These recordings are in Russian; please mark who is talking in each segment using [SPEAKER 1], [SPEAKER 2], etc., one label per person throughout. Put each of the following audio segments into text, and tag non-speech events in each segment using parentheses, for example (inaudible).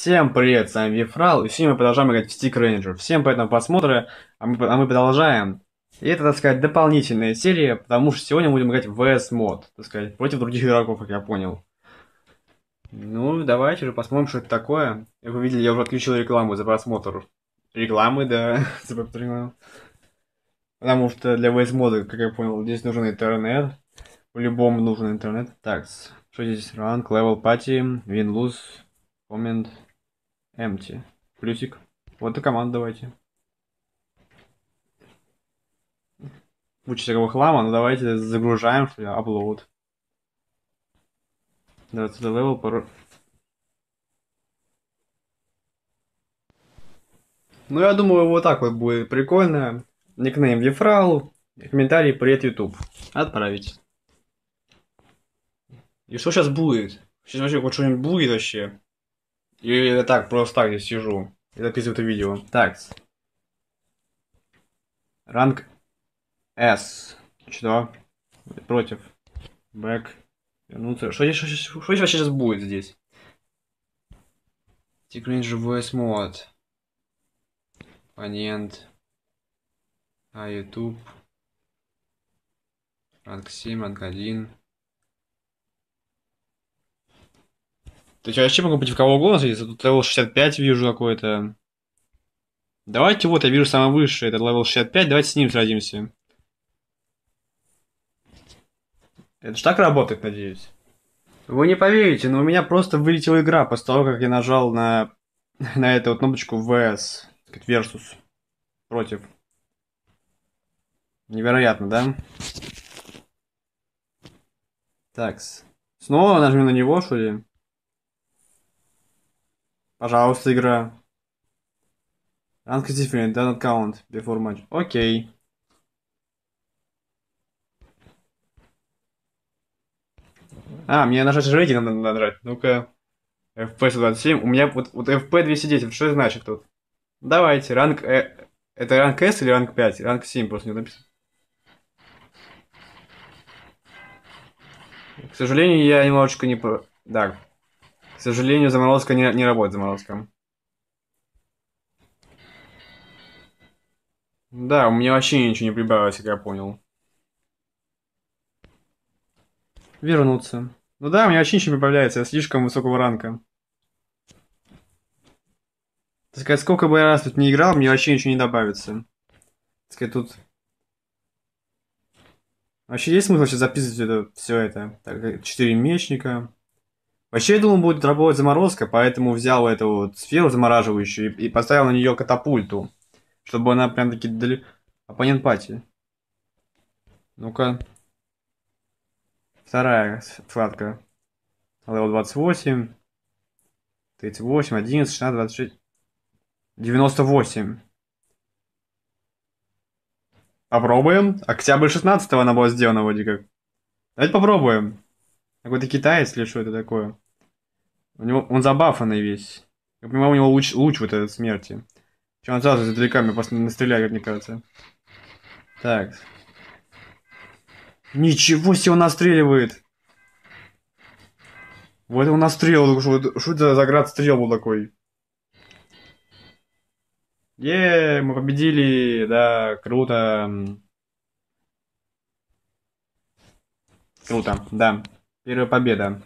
[SPEAKER 1] Всем привет, с вами Вифрал, и сегодня мы продолжаем играть в Stick Ranger. Всем поэтому просмотры, а мы, а мы продолжаем. И это, так сказать, дополнительная серия, потому что сегодня мы будем играть в VS-мод, так сказать, против других игроков, как я понял. Ну, давайте же посмотрим, что это такое. Как вы видели, я уже отключил рекламу за просмотр. Рекламы, да, (laughs) за Потому что для VS-мода, как я понял, здесь нужен интернет. В любом нужен интернет. Так, что здесь? Ранг, левел, party, win-lose, коммент empty. Плюсик. Вот и команда давайте. Куча всякого хлама, ну давайте загружаем, что ли, upload. Да, сюда левел пароль. Ну, я думаю, вот так вот будет прикольно. Никнейм Ефрал, комментарий «Привет, YouTube». Отправить. И что сейчас будет? Сейчас вообще хоть что-нибудь будет вообще? И так просто так здесь сижу. И записываю это видео. Так. Ранг S. Что? Против. Бэк. Вернуться. Что здесь, вообще сейчас будет здесь? Тикринж voice мод. Оппонент. А YouTube. Ранг 7, ранг 1. То есть я вообще могу быть в кого угодно садиться. Тут левел 65 вижу какой-то. Давайте вот, я вижу самое высшее, это левел 65, давайте с ним сразимся. Это ж так работает, надеюсь. Вы не поверите, но у меня просто вылетела игра после того, как я нажал на, (laughs) на эту вот кнопочку VS, так сказать, versus, против. Невероятно, да? Такс. Снова нажмем на него, что ли? Пожалуйста, игра. Unconfirmed, done аккаунт before match. Окей. А, мне нажать рейтинг надо нажать. Ну-ка. FP 127. У меня вот, вот FP 210. Что значит тут? Давайте, ранг... Э, это ранг S или ранг 5? Ранг 7 просто не написано. К сожалению, я немножечко не... про. Да, к сожалению, заморозка не, не работает заморозка. Да, у меня вообще ничего не прибавилось, как я понял. Вернуться. Ну да, у меня вообще ничего не прибавляется, я слишком высокого ранка. Так сказать, сколько бы я раз тут не играл, мне вообще ничего не добавится. Так сказать, тут... Вообще есть смысл сейчас записывать это, все это? Так, э, четыре мечника. Вообще, я думал, будет работать заморозка, поэтому взял эту вот сферу замораживающую и, поставил на нее катапульту, чтобы она прям таки дали оппонент пати. Ну-ка. Вторая вкладка. Левел 28. 38, 11, 16, 26. 98. Попробуем. Октябрь 16 она была сделана вроде как. Давайте попробуем. Какой-то китаец или что это такое? У него, он забафанный весь. Я понимаю, у него луч, луч вот этот смерти. Че он сразу за далеками просто настреляет, мне кажется. Так. Ничего себе он настреливает! Вот он настрел, что, это за град стрел был такой? Еее, мы победили, да, круто. Круто, да. Первая победа.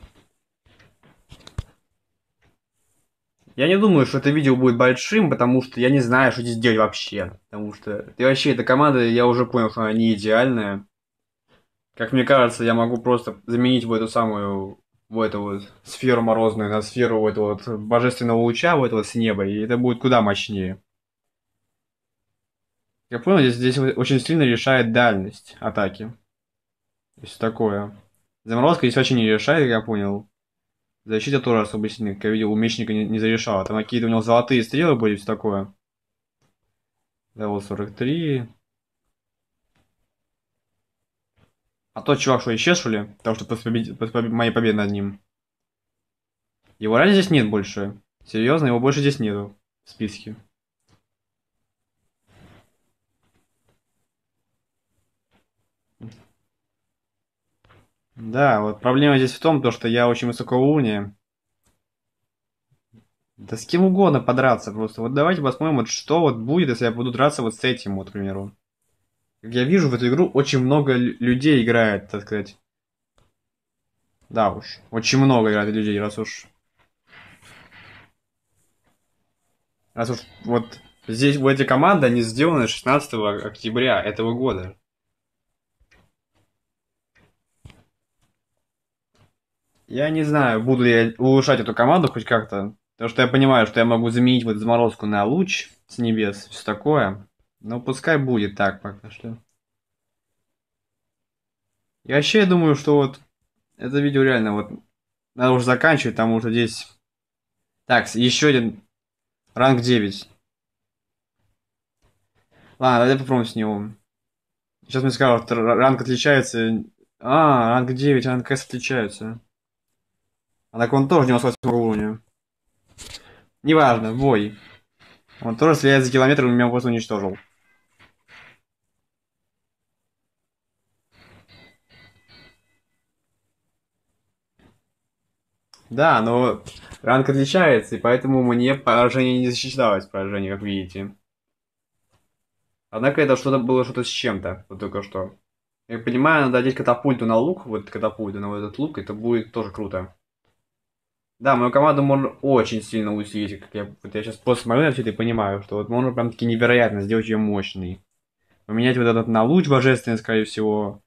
[SPEAKER 1] Я не думаю, что это видео будет большим, потому что я не знаю, что здесь делать вообще. Потому что и вообще эта команда, я уже понял, что она не идеальная. Как мне кажется, я могу просто заменить вот эту самую в эту вот сферу морозную на сферу вот этого вот божественного луча, вот этого вот с неба, и это будет куда мощнее. Я понял, здесь, здесь очень сильно решает дальность атаки. То есть такое. Заморозка здесь вообще не решает, как я понял. Защита тоже особо сильная, как я видел, у мечника не, не зарешала. Там какие-то у него золотые стрелы были, все такое. Левел 43. А тот чувак что, исчез, что ли? Потому что после, побед... после побед... моей победы над ним. Его реально здесь нет больше. Серьезно, его больше здесь нету в списке. Да, вот проблема здесь в том, то, что я очень высокого уровня. Да с кем угодно подраться просто. Вот давайте посмотрим, вот что вот будет, если я буду драться вот с этим, вот, к примеру. Как я вижу, в эту игру очень много людей играет, так сказать. Да уж, очень много играет людей, раз уж... Раз уж вот здесь, вот эти команды, они сделаны 16 октября этого года. Я не знаю, буду ли я улучшать эту команду хоть как-то. Потому что я понимаю, что я могу заменить вот заморозку на луч с небес, все такое. Но пускай будет так пока что. И вообще, я думаю, что вот это видео реально вот надо уже заканчивать, потому что здесь... Так, еще один ранг 9. Ладно, давай попробуем с него. Сейчас мне скажут, ранг отличается... А, ранг 9, ранг S отличаются. Анакон тоже 98 уровня. Неважно, бой. Он тоже стреляет за километр, он меня просто уничтожил. Да, но ранг отличается, и поэтому мне поражение не засчиталось, поражение, как видите. Однако это что-то было что-то с чем-то, вот только что. Я понимаю, надо одеть катапульту на лук, вот катапульту на вот этот лук, это будет тоже круто. Да, мою команду можно очень сильно усилить, как я, вот я сейчас просто на все это и понимаю, что вот можно прям таки невероятно сделать ее мощный, Поменять вот этот на луч божественный, скорее всего.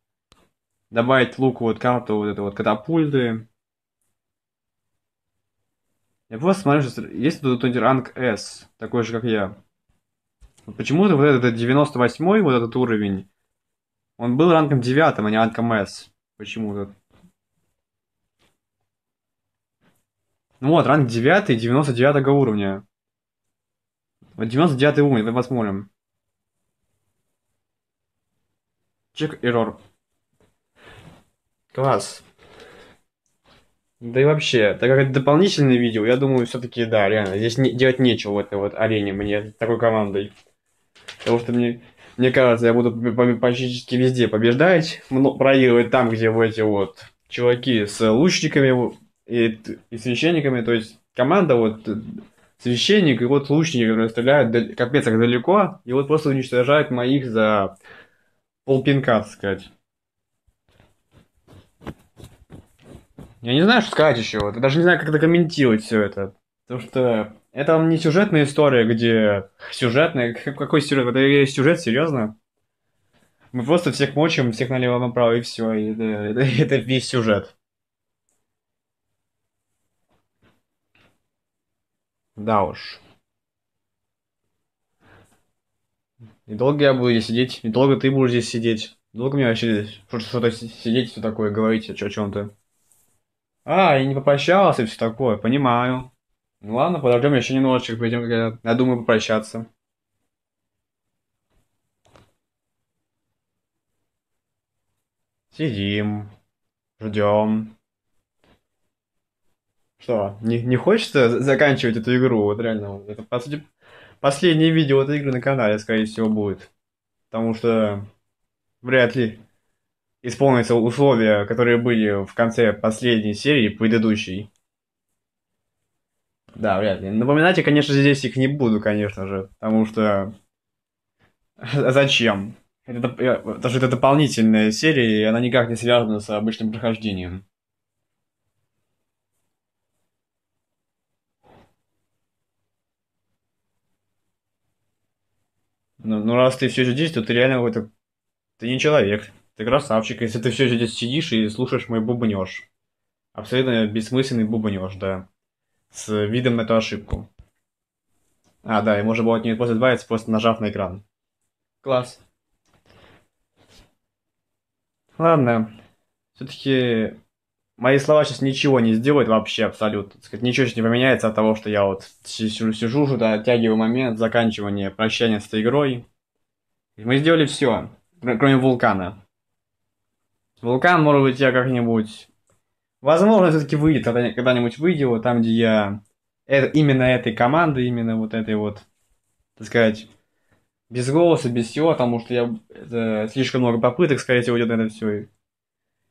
[SPEAKER 1] Добавить луку вот карту вот это вот катапульты. Я просто смотрю, что есть тут кто-нибудь ранг S, такой же, как я. Почему-то вот этот 98 вот этот уровень, он был рангом 9, а не рангом S. Почему-то. Ну вот, ранг 9, 99 уровня. Вот 99 уровень, давай посмотрим. Чек эррор. Класс. Да и вообще, так как это дополнительное видео, я думаю, все-таки, да, реально, здесь не, делать нечего в этой вот арене мне, такой командой. Потому что мне, мне кажется, я буду практически везде побеждать, проигрывать там, где вот эти вот чуваки с лучниками и, и священниками, то есть команда вот э, священник и вот лучники, которые стреляют капец как далеко, и вот просто уничтожают моих за полпинка, так сказать. Я не знаю, что сказать еще. Вот. Я даже не знаю, как докомментировать все это. Потому что это не сюжетная история, где сюжетная. Какой сюжет? В сюжет, серьезно? Мы просто всех мочим, всех налево направо, и все. И это, это, это весь сюжет. Да уж. И долго я буду здесь сидеть, и долго ты будешь здесь сидеть. Долго мне вообще здесь что-то сидеть, все такое, говорить о чем-то. А, я не попрощался и все такое, понимаю. Ну ладно, подождем еще немножечко, перед тем, как я, я думаю попрощаться. Сидим, ждем. Что, не, не хочется заканчивать эту игру? Вот реально, это, по сути, последнее видео этой игры на канале, скорее всего, будет. Потому что вряд ли исполнятся условия, которые были в конце последней серии, предыдущей. Да, вряд ли. Напоминать я, конечно, здесь их не буду, конечно же, потому что... (laughs) Зачем? Это, э, потому что это дополнительная серия, и она никак не связана с обычным прохождением. Ну, ну раз ты все же здесь, то ты реально какой-то... Ты не человек. Ты красавчик, если ты все же здесь сидишь и слушаешь мой бубнеж. Абсолютно бессмысленный бубнеж, да. С видом на эту ошибку. А, да, и можно было от нее просто избавиться, просто нажав на экран. Класс. Ладно. Все-таки мои слова сейчас ничего не сделают вообще абсолютно. сказать, ничего сейчас не поменяется от того, что я вот сижу, сижу что оттягиваю момент заканчивания, прощания с этой игрой. Мы сделали все, кроме вулкана. Вулкан, может быть, я как-нибудь... Возможно, все-таки выйдет, когда-нибудь выйдет, там, где я это, именно этой команды, именно вот этой вот, так сказать, без голоса, без всего, потому что я это, слишком много попыток, скорее всего, идет на это все.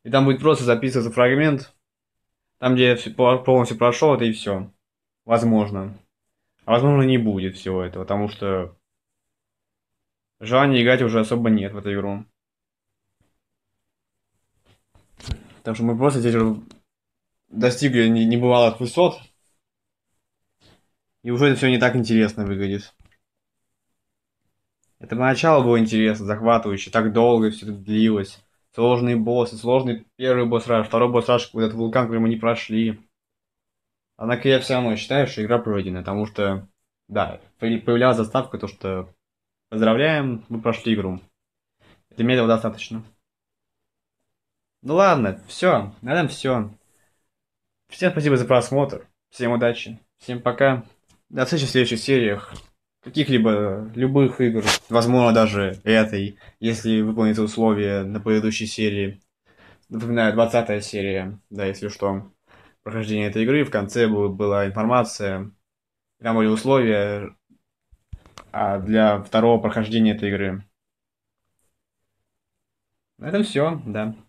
[SPEAKER 1] И там будет просто записываться фрагмент, там, где я полностью прошел это и все. Возможно. А возможно не будет всего этого, потому что желания играть уже особо нет в эту игру. Потому что мы просто здесь достигли небывалых высот. И уже это все не так интересно выглядит. Это поначалу было интересно, захватывающе, так долго все это длилось сложные боссы, сложный первый босс раш, второй босс раш, вот этот вулкан, который мы не прошли. Однако я все равно считаю, что игра пройдена, потому что, да, появлялась заставка, то что поздравляем, мы прошли игру. это меня этого достаточно. Ну ладно, все, на этом все. Всем спасибо за просмотр, всем удачи, всем пока. До встречи в следующих сериях каких-либо любых игр, возможно, даже этой, если выполнится условия на предыдущей серии. Напоминаю, 20 серия, да, если что, прохождение этой игры. В конце был, была информация, там были условия а для второго прохождения этой игры. На этом все, да.